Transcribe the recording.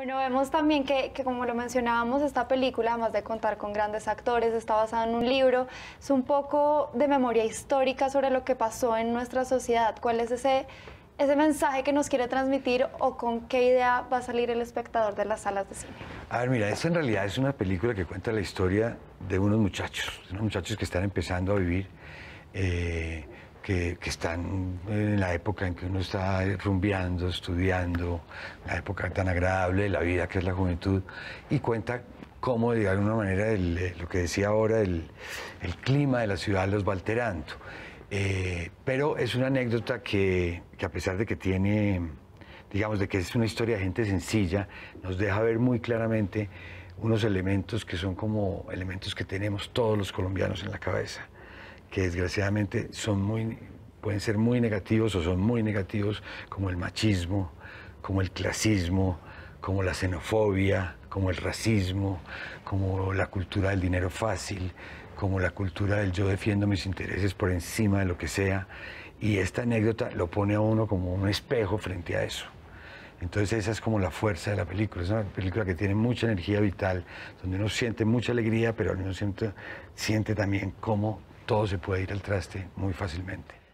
Bueno, vemos también que, como lo mencionábamos, esta película, además de contar con grandes actores, está basada en un libro, es un poco de memoria histórica sobre lo que pasó en nuestra sociedad. ¿Cuál es ese, ese mensaje que nos quiere transmitir o con qué idea va a salir el espectador de las salas de cine? A ver, mira, esta en realidad es una película que cuenta la historia de unos muchachos, de unos muchachos que están empezando a vivir. Eh, que, están en la época en que uno está rumbeando, estudiando, la época tan agradable de la vida que es la juventud, y cuenta cómo, de alguna manera, eh, lo que decía ahora, el, clima de la ciudad los va alterando. Eh, pero es una anécdota que, que, a pesar de que tiene, digamos, de que es una historia de gente sencilla, nos deja ver muy claramente unos elementos que son como elementos que tenemos todos los colombianos en la cabeza que desgraciadamente son muy, pueden ser muy negativos o son muy negativos, como el machismo, como el clasismo, como la xenofobia, como el racismo, como la cultura del dinero fácil, como la cultura del yo defiendo mis intereses por encima de lo que sea. Y esta anécdota lo pone a uno como un espejo frente a eso. Entonces esa es como la fuerza de la película. Es una película que tiene mucha energía vital, donde uno siente mucha alegría, pero uno mismo siente también cómo todo se puede ir al traste muy fácilmente.